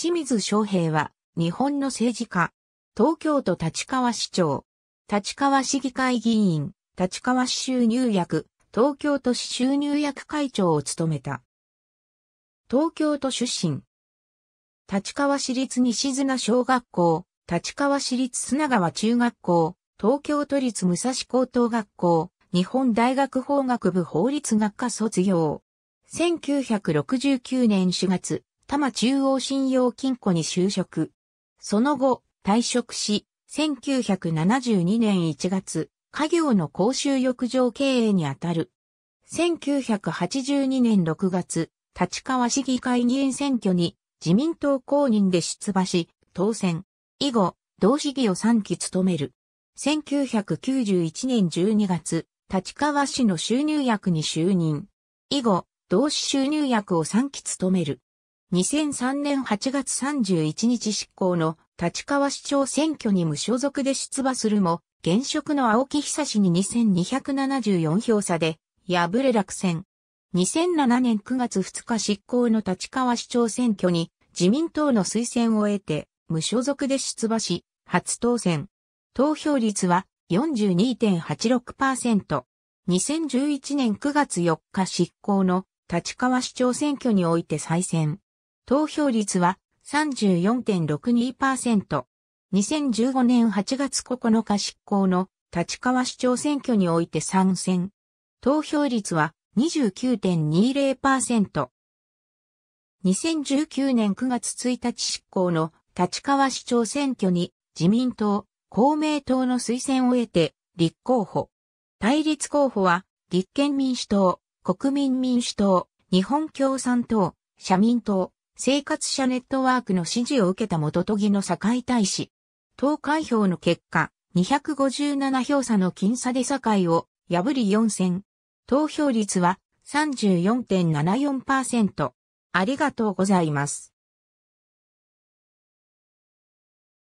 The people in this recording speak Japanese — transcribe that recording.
清水昌平は、日本の政治家、東京都立川市長、立川市議会議員、立川市収入役、東京都市収入役会長を務めた。東京都出身。立川市立西砂小学校、立川市立砂川中学校、東京都立武蔵高等学校、日本大学法学部法律学科卒業。1969年4月、多摩中央信用金庫に就職。その後、退職し、1972年1月、家業の公衆浴場経営にあたる。1982年6月、立川市議会議員選挙に自民党公認で出馬し、当選。以後、同市議を3期務める。1991年12月、立川市の収入役に就任。以後、同市収入役を3期務める。2003年8月31日執行の立川市長選挙に無所属で出馬するも、現職の青木久志に2274票差で、敗れ落選。2007年9月2日執行の立川市長選挙に自民党の推薦を得て無所属で出馬し、初当選。投票率は42.86%。2011年9月4日執行の立川市長選挙において再選。投票率は34.62%。2015年8月9日執行の立川市長選挙において参戦。投票率は29.20%。2019年9月1日執行の立川市長選挙に自民党、公明党の推薦を得て立候補。対立候補は立憲民主党、国民民主党、日本共産党、社民党、生活者ネットワークの支持を受けた元都議の堺大使。投開票の結果、257票差の僅差で堺を破り4選。投票率は34.74%。ありがとうございます。